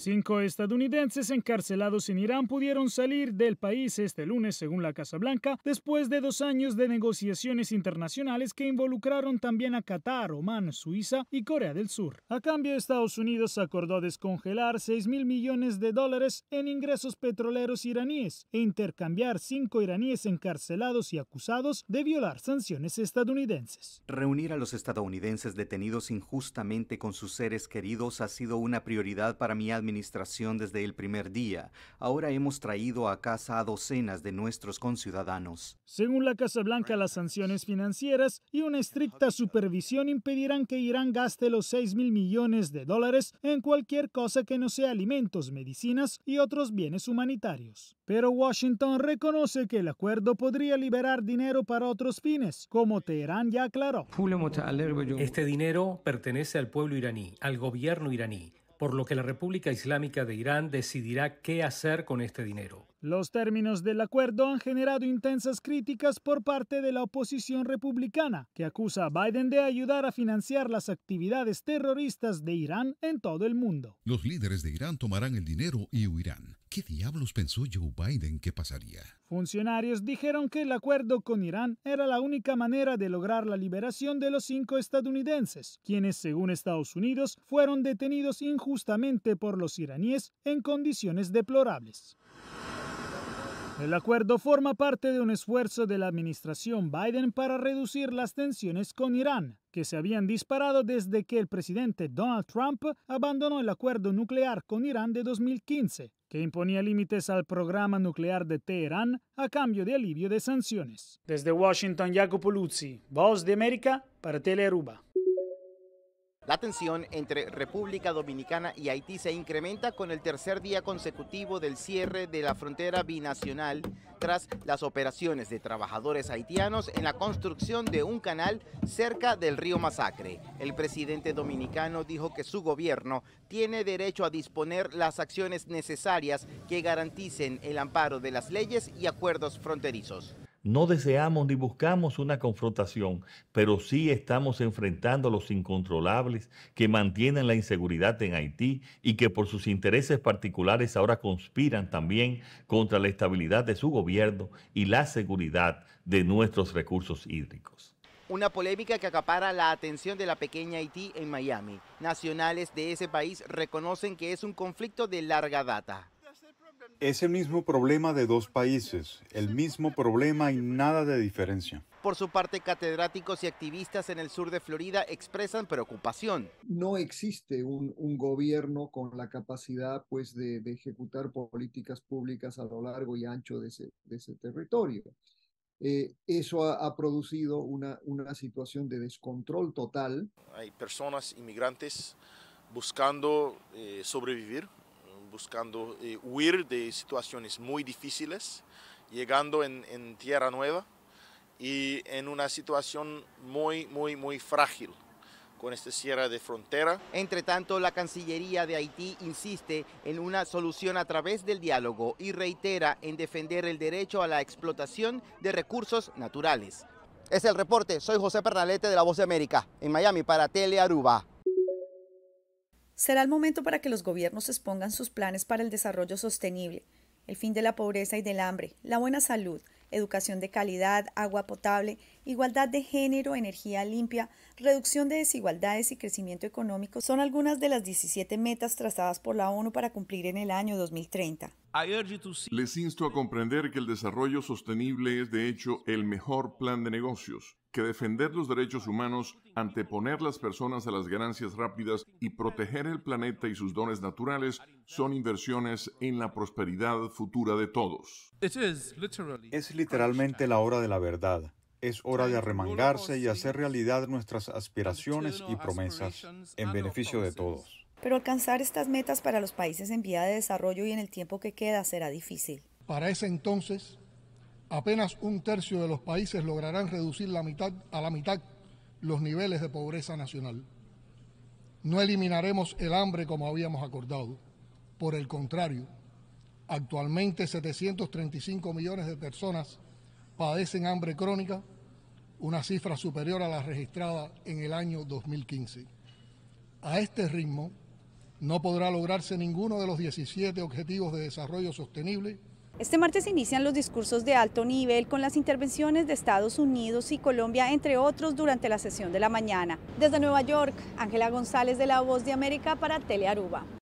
Cinco estadounidenses encarcelados en Irán pudieron salir del país este lunes, según la Casa Blanca, después de dos años de negociaciones internacionales que involucraron también a Qatar, Oman, Suiza y Corea del Sur. A cambio, Estados Unidos acordó descongelar 6 mil millones de dólares en ingresos petroleros iraníes e intercambiar cinco iraníes encarcelados y acusados de violar sanciones estadounidenses. Reunir a los estadounidenses detenidos injustamente con sus seres queridos ha sido una prioridad para mi administración administración desde el primer día. Ahora hemos traído a casa a docenas de nuestros conciudadanos. Según la Casa Blanca, las sanciones financieras y una estricta supervisión impedirán que Irán gaste los 6 mil millones de dólares en cualquier cosa que no sea alimentos, medicinas y otros bienes humanitarios. Pero Washington reconoce que el acuerdo podría liberar dinero para otros fines, como Teherán ya aclaró. Este dinero pertenece al pueblo iraní, al gobierno iraní por lo que la República Islámica de Irán decidirá qué hacer con este dinero. Los términos del acuerdo han generado intensas críticas por parte de la oposición republicana, que acusa a Biden de ayudar a financiar las actividades terroristas de Irán en todo el mundo. Los líderes de Irán tomarán el dinero y huirán. ¿Qué diablos pensó Joe Biden que pasaría? Funcionarios dijeron que el acuerdo con Irán era la única manera de lograr la liberación de los cinco estadounidenses, quienes, según Estados Unidos, fueron detenidos injustamente por los iraníes en condiciones deplorables. El acuerdo forma parte de un esfuerzo de la administración Biden para reducir las tensiones con Irán, que se habían disparado desde que el presidente Donald Trump abandonó el acuerdo nuclear con Irán de 2015, que imponía límites al programa nuclear de Teherán a cambio de alivio de sanciones. Desde Washington, Jacopo Luzzi, Voz de América, para Teleruba. La tensión entre República Dominicana y Haití se incrementa con el tercer día consecutivo del cierre de la frontera binacional tras las operaciones de trabajadores haitianos en la construcción de un canal cerca del río Masacre. El presidente dominicano dijo que su gobierno tiene derecho a disponer las acciones necesarias que garanticen el amparo de las leyes y acuerdos fronterizos. No deseamos ni buscamos una confrontación, pero sí estamos enfrentando a los incontrolables que mantienen la inseguridad en Haití y que por sus intereses particulares ahora conspiran también contra la estabilidad de su gobierno y la seguridad de nuestros recursos hídricos una polémica que acapara la atención de la pequeña Haití en Miami. Nacionales de ese país reconocen que es un conflicto de larga data. Es el mismo problema de dos países, el mismo problema y nada de diferencia. Por su parte, catedráticos y activistas en el sur de Florida expresan preocupación. No existe un, gobierno con la capacidad pues, de, ejecutar políticas públicas a lo largo y ancho de ese, territorio. Eh, eso ha, producido una, situación de descontrol total. Hay personas inmigrantes buscando eh, sobrevivir buscando eh, huir de situaciones muy difíciles, llegando en, tierra nueva y en una situación muy, muy, muy frágil con este cierre de frontera. Entre tanto, la Cancillería de Haití insiste en una solución a través del diálogo y reitera en defender el derecho a la explotación de recursos naturales. Es el reporte, soy José Pernalete de La Voz de América, en Miami para Tele Aruba. Será el momento para que los gobiernos expongan sus planes para el desarrollo sostenible, el fin de la pobreza y del hambre, la buena salud, educación de calidad, agua potable, igualdad de género, energía limpia, reducción de desigualdades y crecimiento económico son algunas de las 17 metas trazadas por la ONU para cumplir en el año 2030. Les insto a comprender que el desarrollo sostenible es de hecho el mejor plan de negocios que defender los derechos humanos, anteponer las personas a las ganancias rápidas y proteger el planeta y sus dones naturales son inversiones en la prosperidad futura de todos. Es literalmente la hora de la verdad. Es hora de arremangarse y hacer realidad nuestras aspiraciones y promesas en beneficio de todos. Pero alcanzar estas metas para los países en vía de desarrollo y en el tiempo que queda será difícil. Para ese entonces, apenas un tercio de los países lograrán reducir la mitad, a la mitad los niveles de pobreza nacional. No eliminaremos el hambre como habíamos acordado. Por el contrario, actualmente 735 millones de personas padecen hambre crónica, una cifra superior a la registrada en el año 2015. A este ritmo no podrá lograrse ninguno de los 17 objetivos de desarrollo sostenible este martes inician los discursos de alto nivel con las intervenciones de Estados Unidos y Colombia, entre otros, durante la sesión de la mañana. Desde Nueva York, Ángela González de La Voz de América para Tele Aruba.